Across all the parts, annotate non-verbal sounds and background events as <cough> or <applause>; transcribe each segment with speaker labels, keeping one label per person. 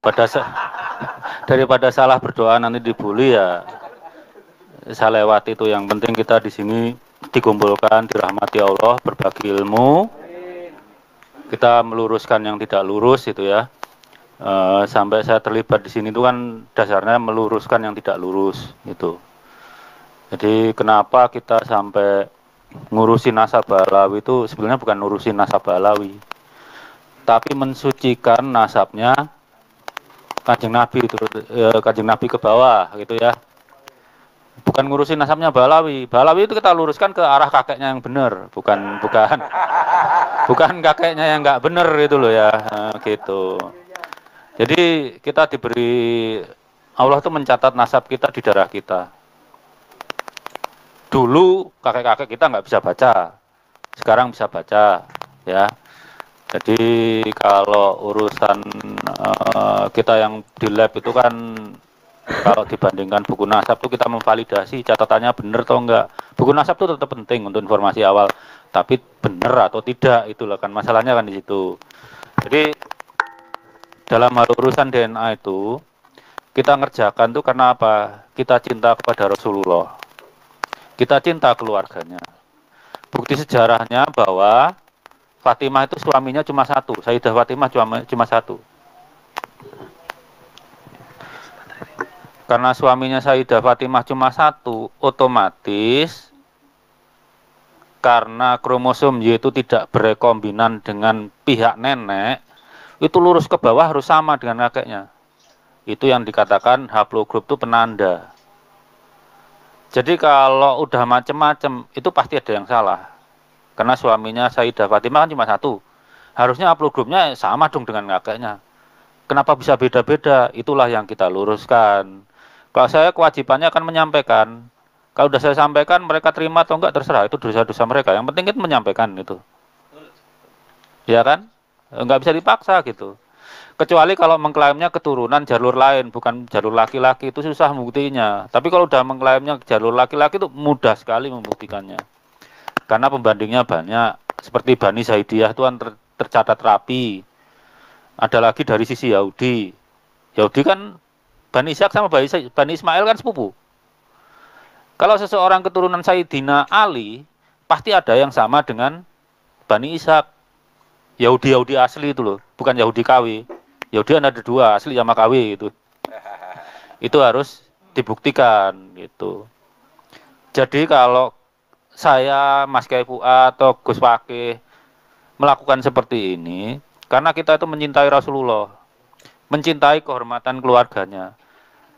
Speaker 1: pada sa daripada salah berdoa nanti dibully ya saya lewati itu yang penting kita di sini dikumpulkan dirahmati Allah berbagi ilmu kita meluruskan yang tidak lurus itu ya e, sampai saya terlibat di sini itu kan dasarnya meluruskan yang tidak lurus itu jadi kenapa kita sampai ngurusi nasab alawi itu sebenarnya bukan ngurusi nasab alawi tapi mensucikan nasabnya kanjeng Nabi itu, eh, kanjeng Nabi ke bawah gitu ya. Bukan ngurusin nasabnya Balawi. Balawi itu kita luruskan ke arah kakeknya yang benar, bukan bukan <laughs> bukan kakeknya yang nggak benar itu loh ya. E, gitu. Jadi kita diberi Allah tuh mencatat nasab kita di darah kita. Dulu kakek-kakek kita nggak bisa baca, sekarang bisa baca, ya. Jadi kalau urusan uh, kita yang di lab itu kan kalau dibandingkan buku nasab itu kita memvalidasi catatannya benar atau enggak. Buku nasab itu tetap penting untuk informasi awal, tapi benar atau tidak itulah kan masalahnya kan di situ. Jadi dalam hal urusan DNA itu kita ngerjakan tuh karena apa? Kita cinta kepada Rasulullah. Kita cinta keluarganya. Bukti sejarahnya bahwa Fatimah itu suaminya cuma satu, Sayyidah Fatimah cuma, cuma satu. Karena suaminya Sayyidah Fatimah cuma satu, otomatis karena kromosom Y itu tidak berekombinan dengan pihak nenek, itu lurus ke bawah harus sama dengan kakeknya. Itu yang dikatakan haplogroup itu penanda. Jadi kalau udah macem-macem, itu pasti ada yang salah. Karena suaminya Sayyidah Fatimah kan cuma satu. Harusnya upload grupnya sama dong dengan kakeknya. Kenapa bisa beda-beda? Itulah yang kita luruskan. Kalau saya kewajibannya akan menyampaikan. Kalau sudah saya sampaikan, mereka terima atau enggak terserah. Itu dosa-dosa mereka. Yang penting kita menyampaikan itu. Ya kan? Enggak bisa dipaksa gitu kecuali kalau mengklaimnya keturunan jalur lain bukan jalur laki-laki itu susah membuktinya. tapi kalau udah mengklaimnya jalur laki-laki itu mudah sekali membuktikannya karena pembandingnya banyak seperti Bani Saidiyah itu kan ter, tercatat rapi ada lagi dari sisi Yahudi Yahudi kan Bani Ishak sama Bani Ismail kan sepupu kalau seseorang keturunan Saidina Ali pasti ada yang sama dengan Bani Ishak Yahudi-Yahudi asli itu loh bukan Yahudi KW Yahudi kan ada dua asli sama KW itu <laughs> itu harus dibuktikan gitu jadi kalau saya Mas Kaifu atau Gus Fakih melakukan seperti ini karena kita itu mencintai Rasulullah, mencintai kehormatan keluarganya,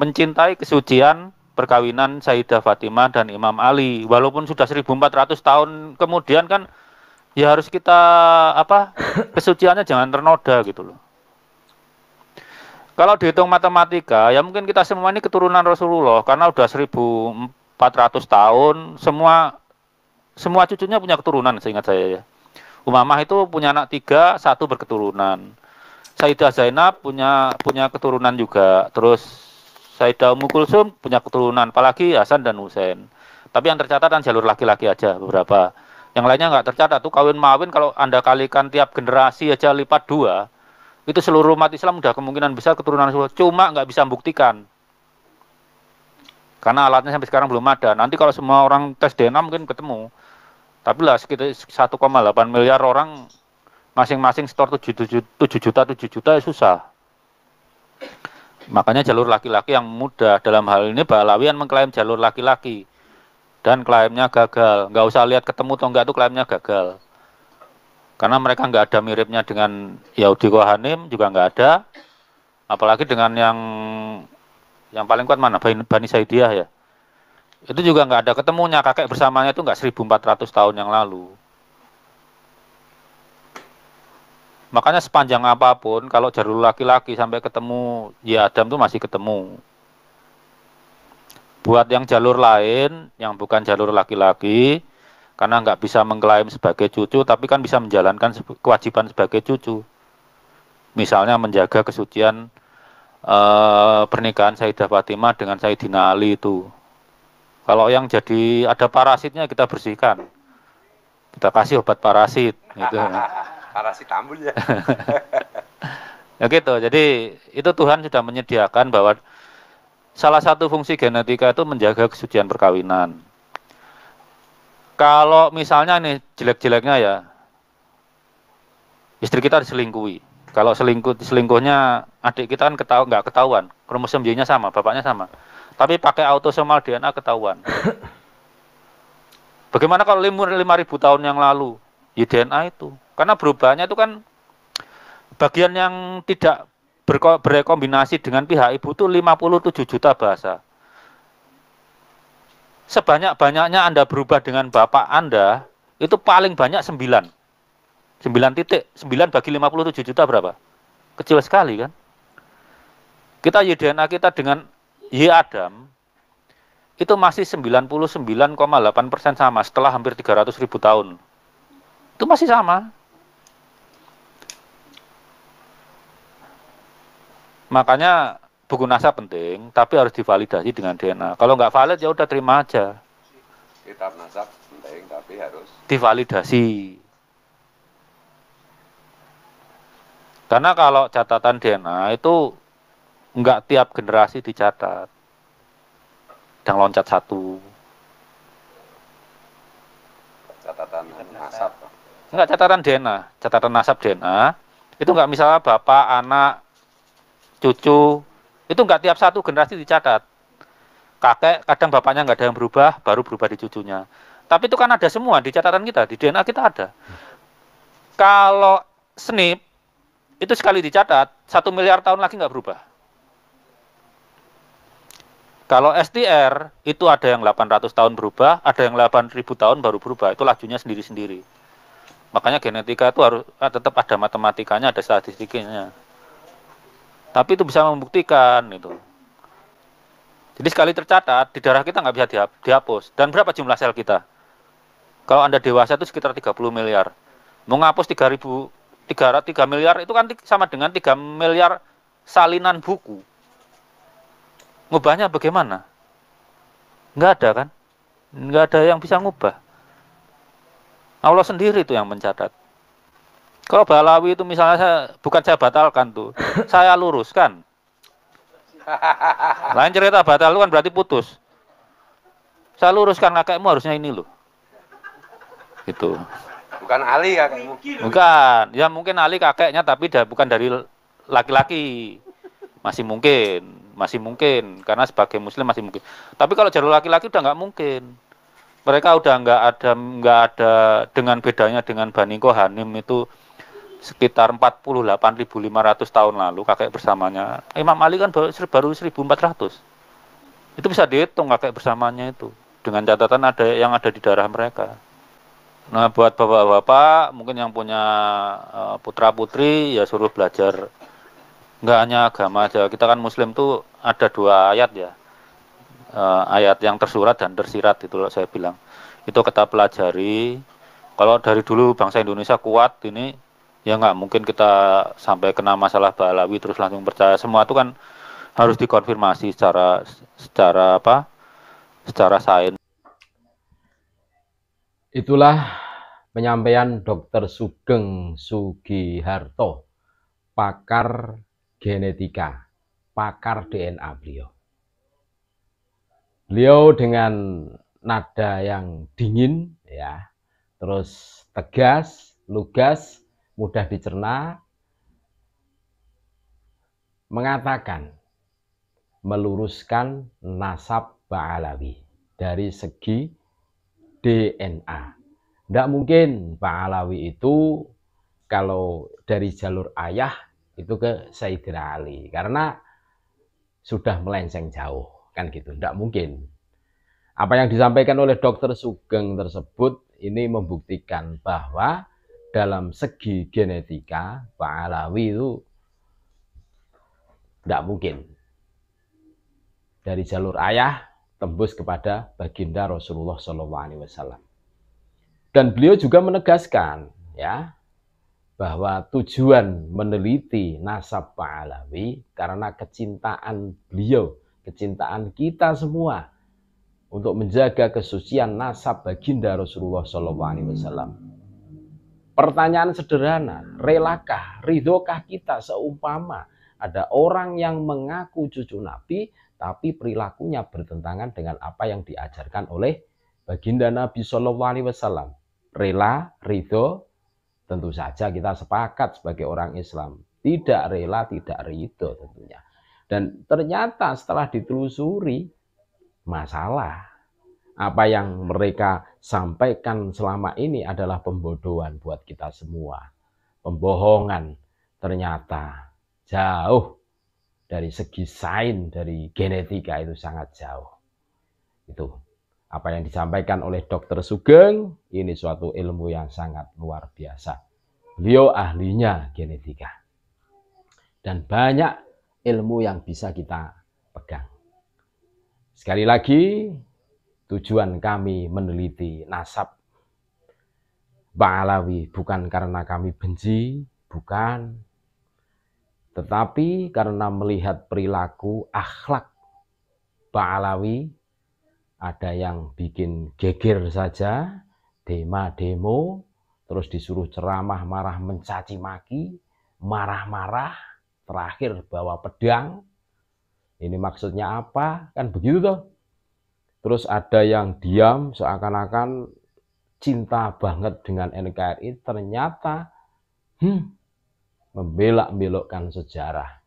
Speaker 1: mencintai kesucian perkawinan Sayyidah Fatimah dan Imam Ali. Walaupun sudah 1400 tahun kemudian kan ya harus kita apa <coughs> kesuciannya jangan ternoda gitu loh. Kalau dihitung matematika, ya mungkin kita semua ini keturunan Rasulullah karena udah 1400 tahun semua semua cucunya punya keturunan seingat saya ya. Umamah itu punya anak tiga, satu berketurunan. Saidah Zainab punya punya keturunan juga. Terus Saidah Ummu Kulsum punya keturunan, apalagi Hasan dan Husain. Tapi yang tercatat kan jalur laki-laki aja beberapa. Yang lainnya nggak tercatat tuh kawin mawin kalau anda kalikan tiap generasi aja lipat dua, itu seluruh umat Islam udah kemungkinan besar keturunan semua. Cuma nggak bisa membuktikan. Karena alatnya sampai sekarang belum ada. Nanti kalau semua orang tes DNA mungkin ketemu. Tapi lah sekitar 1,8 miliar orang masing-masing store 7, 7, 7 juta 7 juta ya susah. Makanya jalur laki-laki yang mudah dalam hal ini Balawian mengklaim jalur laki-laki dan klaimnya gagal. Nggak usah lihat ketemu atau enggak itu klaimnya gagal. Karena mereka nggak ada miripnya dengan Yahudi Kohanim juga nggak ada. Apalagi dengan yang yang paling kuat mana? Bani Saidiyah ya. Itu juga nggak ada ketemunya kakek bersamanya itu nggak 1400 tahun yang lalu. Makanya sepanjang apapun kalau jalur laki-laki sampai ketemu ya Adam tuh masih ketemu. Buat yang jalur lain yang bukan jalur laki-laki karena nggak bisa mengklaim sebagai cucu tapi kan bisa menjalankan kewajiban sebagai cucu. Misalnya menjaga kesucian eh, pernikahan Sayyidah Fatimah dengan Sayyidina Ali itu kalau yang jadi ada parasitnya kita bersihkan. Kita kasih obat parasit gitu.
Speaker 2: <laughs> parasit tambul ya.
Speaker 1: <laughs> ya gitu. Jadi itu Tuhan sudah menyediakan bahwa salah satu fungsi genetika itu menjaga kesucian perkawinan. Kalau misalnya nih jelek-jeleknya ya istri kita diselingkuhi. Kalau selingkuh selingkuhnya adik kita kan ketahu nggak ketahuan, kromosom Y-nya sama, bapaknya sama tapi pakai autosomal DNA ketahuan. <laughs> Bagaimana kalau lima ribu tahun yang lalu? Ya DNA itu. Karena berubahnya itu kan bagian yang tidak berkombinasi dengan pihak ibu itu 57 juta bahasa. Sebanyak-banyaknya Anda berubah dengan bapak Anda, itu paling banyak 9. 9 titik, 9 bagi 57 juta berapa? Kecil sekali kan? Kita ya DNA kita dengan Y Adam itu masih 99,8 persen sama setelah hampir 300 ribu tahun. Itu masih sama. Makanya buku NASA penting, tapi harus divalidasi dengan DNA. Kalau nggak valid ya udah terima aja. Kitab NASA penting, tapi harus divalidasi. Karena kalau catatan DNA itu nggak tiap generasi dicatat dan loncat satu catatan nasab nggak catatan DNA catatan nasab DNA itu nggak misalnya bapak anak cucu itu nggak tiap satu generasi dicatat kakek kadang bapaknya nggak ada yang berubah baru berubah di cucunya tapi itu kan ada semua di catatan kita di DNA kita ada kalau SNP itu sekali dicatat satu miliar tahun lagi nggak berubah kalau STR itu ada yang 800 tahun berubah, ada yang 8000 tahun baru berubah. Itu lajunya sendiri-sendiri. Makanya genetika itu harus eh, tetap ada matematikanya, ada statistiknya. Tapi itu bisa membuktikan itu. Jadi sekali tercatat di darah kita nggak bisa dihapus. Dan berapa jumlah sel kita? Kalau Anda dewasa itu sekitar 30 miliar. Mau ngapus 3000 3, 3 miliar itu kan sama dengan 3 miliar salinan buku ngubahnya bagaimana? Nggak ada kan? Nggak ada yang bisa ngubah. Allah sendiri itu yang mencatat. Kalau Balawi itu misalnya saya, bukan saya batalkan tuh, <laughs> saya luruskan. Lain cerita batal kan berarti putus. Saya luruskan kakekmu harusnya ini loh. Itu. Bukan Ali kamu. Bukan. Ya mungkin Ali kakeknya tapi dah bukan dari laki-laki. Masih mungkin masih mungkin karena sebagai muslim masih mungkin tapi kalau jalur laki-laki udah nggak mungkin mereka udah nggak ada nggak ada dengan bedanya dengan Bani Kohanim itu sekitar 48.500 tahun lalu kakek bersamanya Imam Ali kan baru, baru 1400 itu bisa dihitung kakek bersamanya itu dengan catatan ada yang ada di darah mereka nah buat bapak-bapak mungkin yang punya eh, putra putri ya suruh belajar nggak hanya agama aja kita kan muslim tuh ada dua ayat ya uh, ayat yang tersurat dan tersirat itu loh saya bilang itu kita pelajari kalau dari dulu bangsa Indonesia kuat ini ya nggak mungkin kita sampai kena masalah balawi terus langsung percaya semua itu kan harus dikonfirmasi secara secara apa secara sains itulah penyampaian Dr.
Speaker 2: Sugeng Sugiharto pakar genetika, pakar DNA beliau. Beliau dengan nada yang dingin, ya, terus tegas, lugas, mudah dicerna, mengatakan meluruskan nasab Ba'alawi dari segi DNA. Tidak mungkin Ba'alawi itu kalau dari jalur ayah itu ke Sayyidina Ali karena sudah melenceng jauh kan gitu tidak mungkin apa yang disampaikan oleh dokter Sugeng tersebut ini membuktikan bahwa dalam segi genetika Pak Alawi itu tidak mungkin dari jalur ayah tembus kepada baginda Rasulullah SAW dan beliau juga menegaskan ya bahwa tujuan meneliti nasab alawi karena kecintaan beliau, kecintaan kita semua untuk menjaga kesucian nasab baginda Rasulullah SAW. Pertanyaan sederhana, relakah, ridhokah kita seumpama ada orang yang mengaku cucu Nabi tapi perilakunya bertentangan dengan apa yang diajarkan oleh baginda Nabi SAW. Rela, ridho, Tentu saja kita sepakat sebagai orang Islam. Tidak rela, tidak ridho tentunya. Dan ternyata setelah ditelusuri, masalah. Apa yang mereka sampaikan selama ini adalah pembodohan buat kita semua. Pembohongan ternyata jauh dari segi sains, dari genetika itu sangat jauh. Itu apa yang disampaikan oleh Dr. Sugeng ini suatu ilmu yang sangat luar biasa. Beliau ahlinya genetika. Dan banyak ilmu yang bisa kita pegang. Sekali lagi, tujuan kami meneliti nasab Pak Alawi bukan karena kami benci, bukan. Tetapi karena melihat perilaku akhlak Pak Alawi ada yang bikin geger saja, dema demo, terus disuruh ceramah marah mencaci maki, marah-marah, terakhir bawa pedang. Ini maksudnya apa? Kan begitu toh. Terus ada yang diam seakan-akan cinta banget dengan NKRI, ternyata hmm, membelak-belokkan sejarah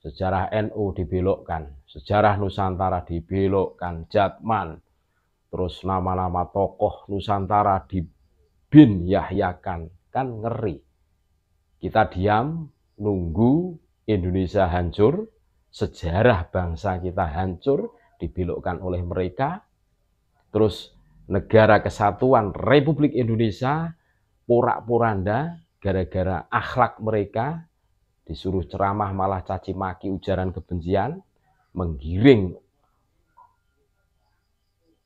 Speaker 2: sejarah NU dibelokkan, sejarah Nusantara dibelokkan, Jatman, terus nama-nama tokoh Nusantara dibin Yahyakan, kan ngeri. Kita diam, nunggu Indonesia hancur, sejarah bangsa kita hancur, dibelokkan oleh mereka, terus negara kesatuan Republik Indonesia, porak-poranda, gara-gara akhlak mereka, Disuruh ceramah malah caci maki ujaran kebencian, menggiring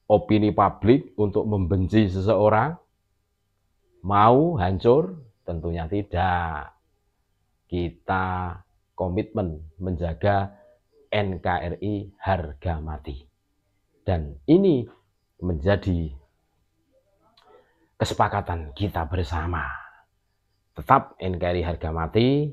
Speaker 2: opini publik untuk membenci seseorang, mau hancur? Tentunya tidak. Kita komitmen menjaga NKRI harga mati. Dan ini menjadi kesepakatan kita bersama. Tetap NKRI harga mati,